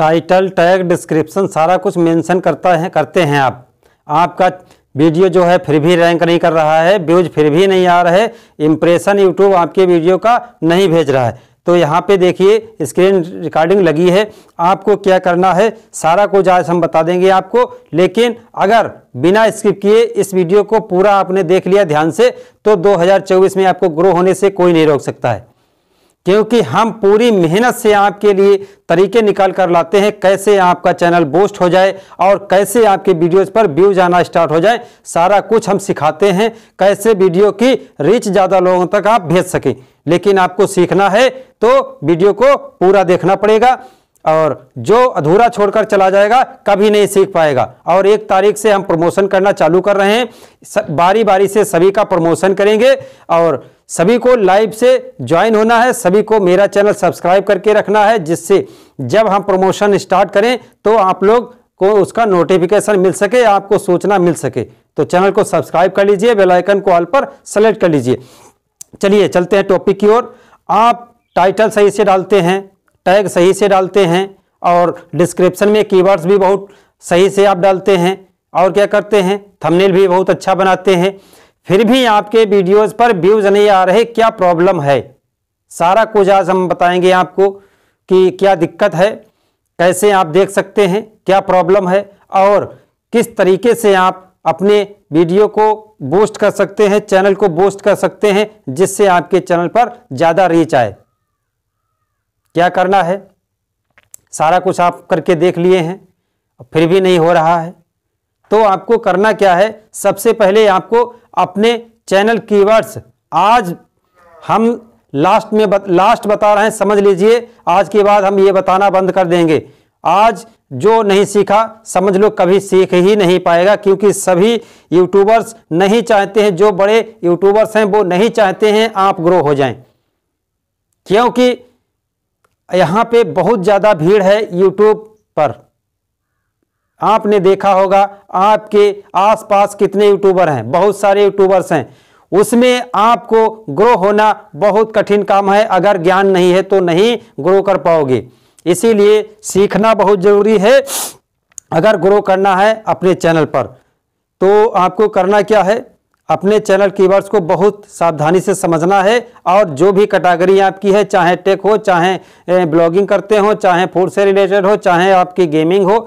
title tag description सारा कुछ mention करता है करते हैं आप आपका वीडियो जो है फिर भी रैंक नहीं कर रहा है व्यूज फिर भी नहीं आ रहे इम्प्रेशन यूट्यूब आपके वीडियो का नहीं भेज रहा है तो यहाँ पे देखिए स्क्रीन रिकॉर्डिंग लगी है आपको क्या करना है सारा कुछ आज हम बता देंगे आपको लेकिन अगर बिना स्किप किए इस वीडियो को पूरा आपने देख लिया ध्यान से तो 2024 में आपको ग्रो होने से कोई नहीं रोक सकता है क्योंकि हम पूरी मेहनत से आपके लिए तरीके निकाल कर लाते हैं कैसे आपका चैनल बूस्ट हो जाए और कैसे आपके वीडियोस पर व्यूज आना स्टार्ट हो जाए सारा कुछ हम सिखाते हैं कैसे वीडियो की रीच ज़्यादा लोगों तक आप भेज सकें लेकिन आपको सीखना है तो वीडियो को पूरा देखना पड़ेगा और जो अधूरा छोड़कर चला जाएगा कभी नहीं सीख पाएगा और एक तारीख से हम प्रमोशन करना चालू कर रहे हैं बारी बारी से सभी का प्रमोशन करेंगे और सभी को लाइव से ज्वाइन होना है सभी को मेरा चैनल सब्सक्राइब करके रखना है जिससे जब हम प्रमोशन स्टार्ट करें तो आप लोग को उसका नोटिफिकेशन मिल सके आपको सूचना मिल सके तो चैनल को सब्सक्राइब कर लीजिए बेल आइकन को ऑल पर सेलेक्ट कर लीजिए चलिए चलते हैं टॉपिक की ओर आप टाइटल सही से डालते हैं टैग सही से डालते हैं और डिस्क्रिप्शन में कीवर्ड्स भी बहुत सही से आप डालते हैं और क्या करते हैं थंबनेल भी बहुत अच्छा बनाते हैं फिर भी आपके वीडियोस पर व्यूज नहीं आ रहे क्या प्रॉब्लम है सारा कुछ आज हम बताएंगे आपको कि क्या दिक्कत है कैसे आप देख सकते हैं क्या प्रॉब्लम है और किस तरीके से आप अपने वीडियो को बूस्ट कर सकते हैं चैनल को बूस्ट कर सकते हैं जिससे आपके चैनल पर ज़्यादा रीच आए क्या करना है सारा कुछ आप करके देख लिए हैं फिर भी नहीं हो रहा है तो आपको करना क्या है सबसे पहले आपको अपने चैनल कीवर्ड्स आज हम लास्ट में बत, लास्ट बता रहे हैं समझ लीजिए आज के बाद हम ये बताना बंद कर देंगे आज जो नहीं सीखा समझ लो कभी सीख ही नहीं पाएगा क्योंकि सभी यूट्यूबर्स नहीं चाहते हैं जो बड़े यूट्यूबर्स हैं वो नहीं चाहते हैं आप ग्रो हो जाएं क्योंकि यहाँ पे बहुत ज़्यादा भीड़ है यूट्यूब पर आपने देखा होगा आपके आसपास कितने यूट्यूबर हैं बहुत सारे यूट्यूबर्स हैं उसमें आपको ग्रो होना बहुत कठिन काम है अगर ज्ञान नहीं है तो नहीं ग्रो कर पाओगे इसीलिए सीखना बहुत ज़रूरी है अगर ग्रो करना है अपने चैनल पर तो आपको करना क्या है अपने चैनल कीवर्ड्स को बहुत सावधानी से समझना है और जो भी कैटागरी आपकी है चाहे टेक हो चाहे ब्लॉगिंग करते हो चाहे फूड से रिलेटेड हो चाहे आपकी गेमिंग हो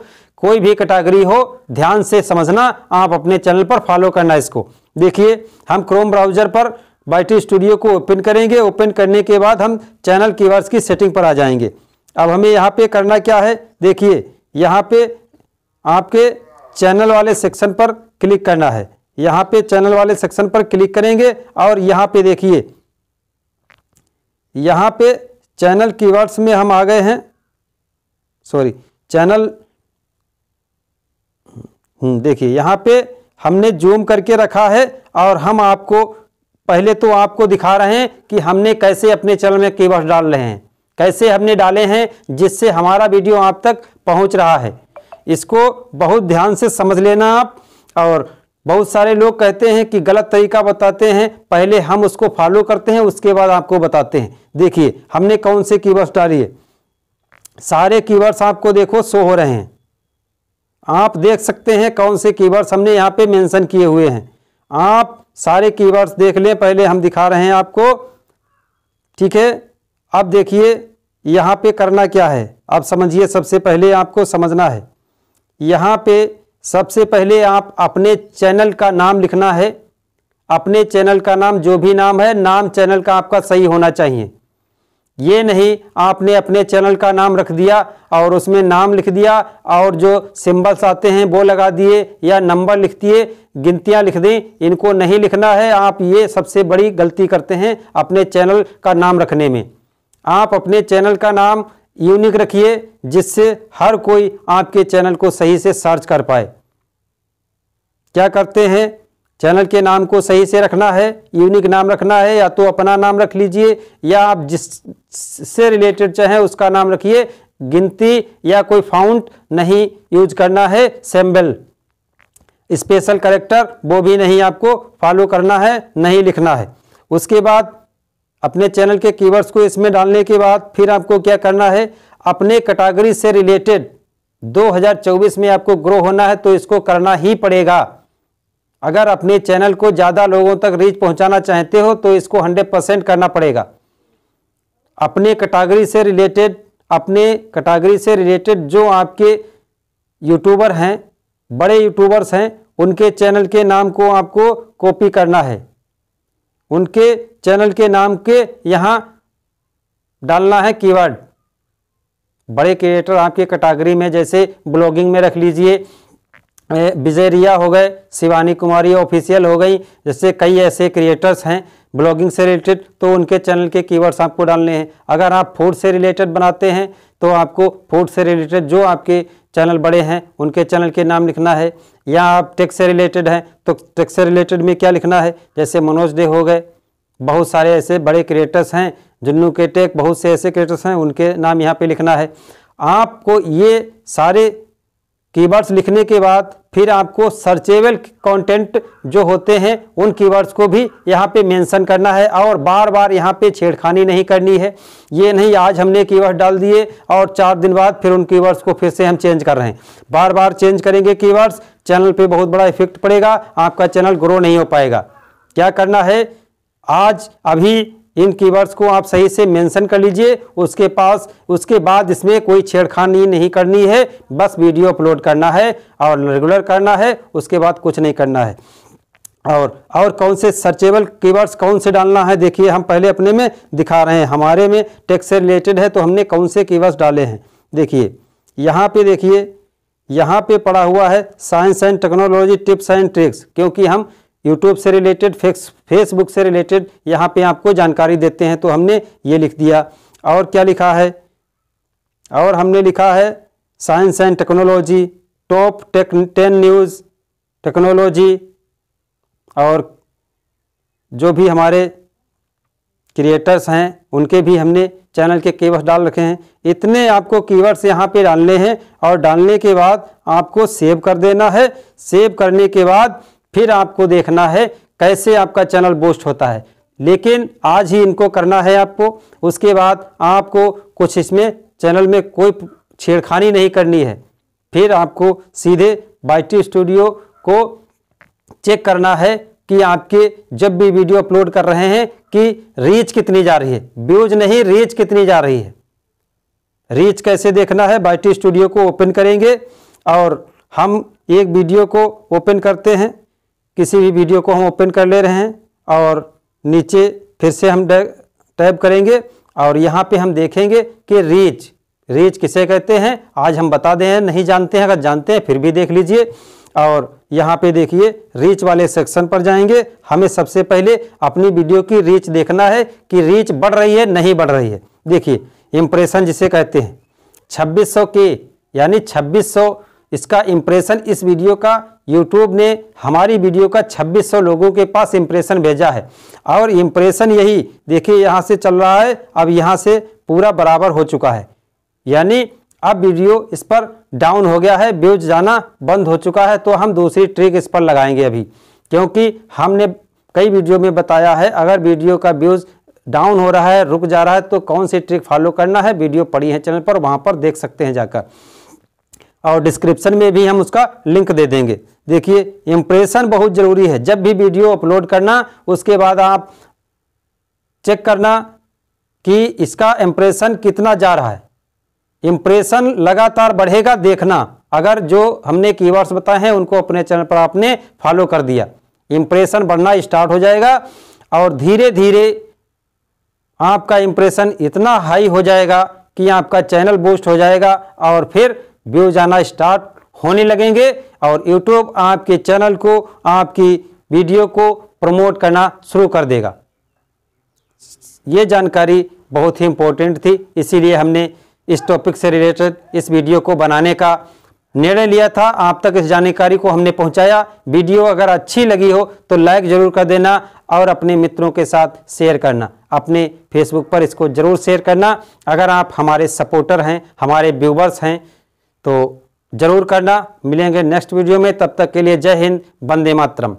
कोई भी कैटागरी हो ध्यान से समझना आप अपने चैनल पर फॉलो करना इसको देखिए हम क्रोम ब्राउजर पर बाइटी स्टूडियो को ओपन करेंगे ओपन करने के बाद हम चैनल कीवर्ड्स की सेटिंग पर आ जाएंगे अब हमें यहाँ पे करना क्या है देखिए यहाँ पे आपके चैनल वाले सेक्शन पर क्लिक करना है यहाँ पे चैनल वाले सेक्शन पर क्लिक करेंगे और यहाँ पे देखिए यहाँ पे चैनल कीवर्ड्स में हम आ गए हैं सॉरी चैनल हम्म, देखिए यहाँ पे हमने जूम करके रखा है और हम आपको पहले तो आपको दिखा रहे हैं कि हमने कैसे अपने चैनल में कीवर्ड डाल रहे हैं कैसे हमने डाले हैं जिससे हमारा वीडियो आप तक पहुंच रहा है इसको बहुत ध्यान से समझ लेना आप और बहुत सारे लोग कहते हैं कि गलत तरीका बताते हैं पहले हम उसको फॉलो करते हैं उसके बाद आपको बताते हैं देखिए हमने कौन से कीवर्ड्स डाली है सारे कीवर्ड्स आपको देखो शो हो रहे हैं आप देख सकते हैं कौन से कीवर्ड्स हमने यहाँ पे मेंशन किए हुए हैं आप सारे कीवर्ड्स देख लें पहले हम दिखा रहे हैं आपको ठीक है अब देखिए यहाँ पे करना क्या है अब समझिए सबसे पहले आपको समझना है यहाँ पे सबसे पहले आप अपने चैनल का नाम लिखना है अपने चैनल का नाम जो भी नाम है नाम चैनल का आपका सही होना चाहिए ये नहीं आपने अपने चैनल का नाम रख दिया और उसमें नाम लिख दिया और जो सिंबल्स आते हैं वो लगा दिए या नंबर लिख दिए गिनतियाँ लिख दें इनको नहीं लिखना है आप ये सबसे बड़ी गलती करते हैं अपने चैनल का नाम रखने में आप अपने चैनल का नाम यूनिक रखिए जिससे हर कोई आपके चैनल को सही से सर्च कर पाए क्या करते हैं चैनल के नाम को सही से रखना है यूनिक नाम रखना है या तो अपना नाम रख लीजिए या आप जिससे रिलेटेड चाहें उसका नाम रखिए गिनती या कोई फाउंट नहीं यूज करना है सेम्बल स्पेशल करेक्टर वो भी नहीं आपको फॉलो करना है नहीं लिखना है उसके बाद अपने चैनल के कीवर्ड्स को इसमें डालने के बाद फिर आपको क्या करना है अपने कैटागरी से रिलेटेड 2024 में आपको ग्रो होना है तो इसको करना ही पड़ेगा अगर अपने चैनल को ज़्यादा लोगों तक रीच पहुंचाना चाहते हो तो इसको 100 परसेंट करना पड़ेगा अपने कैटागरी से रिलेटेड अपने कैटागरी से रिलेटेड जो आपके यूट्यूबर हैं बड़े यूट्यूबर्स हैं उनके चैनल के नाम को आपको कॉपी करना है उनके चैनल के नाम के यहाँ डालना है कीवर्ड बड़े क्रिएटर आपके कैटागरी में जैसे ब्लॉगिंग में रख लीजिए विजय रिया हो गए शिवानी कुमारी ऑफिशियल हो गई जैसे कई ऐसे क्रिएटर्स हैं ब्लॉगिंग से रिलेटेड तो उनके चैनल के कीवर्ड्स आपको डालने हैं अगर आप फूड से रिलेटेड बनाते हैं तो आपको फूड से रिलेटेड जो आपके चैनल बड़े हैं उनके चैनल के नाम लिखना है या आप टेक्स से रिलेटेड हैं तो टेक्स से रिलेटेड में क्या लिखना है जैसे मनोज डे हो गए बहुत सारे ऐसे बड़े क्रिएटर्स हैं जुन्नू के टेक बहुत से ऐसे क्रिएटर्स हैं उनके नाम यहाँ पर लिखना है आपको ये सारे कीवर्ड्स लिखने के बाद फिर आपको सर्चेबल कंटेंट जो होते हैं उन कीवर्ड्स को भी यहाँ पे मेंशन करना है और बार बार यहाँ पे छेड़खानी नहीं करनी है ये नहीं आज हमने कीवर्ड डाल दिए और चार दिन बाद फिर उन कीवर्ड्स को फिर से हम चेंज कर रहे हैं बार बार चेंज करेंगे कीवर्ड्स चैनल पे बहुत बड़ा इफेक्ट पड़ेगा आपका चैनल ग्रो नहीं हो पाएगा क्या करना है आज अभी इन कीवर्ड्स को आप सही से मेंशन कर लीजिए उसके पास उसके बाद इसमें कोई छेड़खानी नहीं करनी है बस वीडियो अपलोड करना है और रेगुलर करना है उसके बाद कुछ नहीं करना है और और कौन से सर्चेबल कीवर्ड्स कौन से डालना है देखिए हम पहले अपने में दिखा रहे हैं हमारे में टेक्स से रिलेटेड है तो हमने कौन से कीवर्ड्स डाले हैं देखिए यहाँ पे देखिए यहाँ पे पड़ा हुआ है science and technology tips and tricks क्योंकि हम यूट्यूब से रिलेटेड फेसबुक से रिलेटेड यहाँ पे आपको जानकारी देते हैं तो हमने ये लिख दिया और क्या लिखा है और हमने लिखा है science and technology top tech ten news technology और जो भी हमारे क्रिएटर्स हैं उनके भी हमने चैनल के कीवर्ड्स डाल रखे हैं इतने आपको कीवर्ड्स यहाँ पे डालने हैं और डालने के बाद आपको सेव कर देना है सेव करने के बाद फिर आपको देखना है कैसे आपका चैनल बूस्ट होता है लेकिन आज ही इनको करना है आपको उसके बाद आपको कुछ इसमें चैनल में कोई छेड़खानी नहीं करनी है फिर आपको सीधे बाइटी स्टूडियो को चेक करना है कि आपके जब भी वीडियो अपलोड कर रहे हैं कि रीच कितनी जा रही है व्यूज नहीं रीच कितनी जा रही है रीच कैसे देखना है बाइटी स्टूडियो को ओपन करेंगे और हम एक वीडियो को ओपन करते हैं किसी भी वीडियो को हम ओपन कर ले रहे हैं और नीचे फिर से हम टैप करेंगे और यहाँ पे हम देखेंगे कि रीच रीच किसे कहते हैं आज हम बता दें नहीं जानते हैं अगर जानते हैं फिर भी देख लीजिए और यहाँ पे देखिए रीच वाले सेक्शन पर जाएंगे हमें सबसे पहले अपनी वीडियो की रीच देखना है कि रीच बढ़ रही है नहीं बढ़ रही है देखिए इम्प्रेशन जिसे कहते हैं 2600 के यानी 2600 इसका इम्प्रेशन इस वीडियो का यूट्यूब ने हमारी वीडियो का 2600 लोगों के पास इम्प्रेशन भेजा है और इम्प्रेशन यही देखिए यहाँ से चल रहा है अब यहाँ से पूरा बराबर हो चुका है यानी अब वीडियो इस पर डाउन हो गया है व्यूज जाना बंद हो चुका है तो हम दूसरी ट्रिक इस पर लगाएंगे अभी क्योंकि हमने कई वीडियो में बताया है अगर वीडियो का व्यूज़ डाउन हो रहा है रुक जा रहा है तो कौन सी ट्रिक फॉलो करना है वीडियो पड़ी है चैनल पर वहाँ पर देख सकते हैं जाकर और डिस्क्रिप्शन में भी हम उसका लिंक दे देंगे देखिए इम्प्रेशन बहुत ज़रूरी है जब भी वीडियो अपलोड करना उसके बाद आप चेक करना कि इसका इम्प्रेशन कितना जा रहा है इम्प्रेशन लगातार बढ़ेगा देखना अगर जो हमने कीवर्ड्स बताए हैं उनको अपने चैनल पर आपने फॉलो कर दिया इम्प्रेशन बढ़ना स्टार्ट हो जाएगा और धीरे धीरे आपका इम्प्रेशन इतना हाई हो जाएगा कि आपका चैनल बूस्ट हो जाएगा और फिर व्यूज आना स्टार्ट होने लगेंगे और यूट्यूब आपके चैनल को आपकी वीडियो को प्रमोट करना शुरू कर देगा ये जानकारी बहुत ही इम्पोर्टेंट थी इसीलिए हमने इस टॉपिक से रिलेटेड इस वीडियो को बनाने का निर्णय लिया था आप तक इस जानकारी को हमने पहुंचाया वीडियो अगर अच्छी लगी हो तो लाइक ज़रूर कर देना और अपने मित्रों के साथ शेयर करना अपने फेसबुक पर इसको ज़रूर शेयर करना अगर आप हमारे सपोर्टर हैं हमारे व्यूवर्स हैं तो जरूर करना मिलेंगे नेक्स्ट वीडियो में तब तक के लिए जय हिंद वंदे मातरम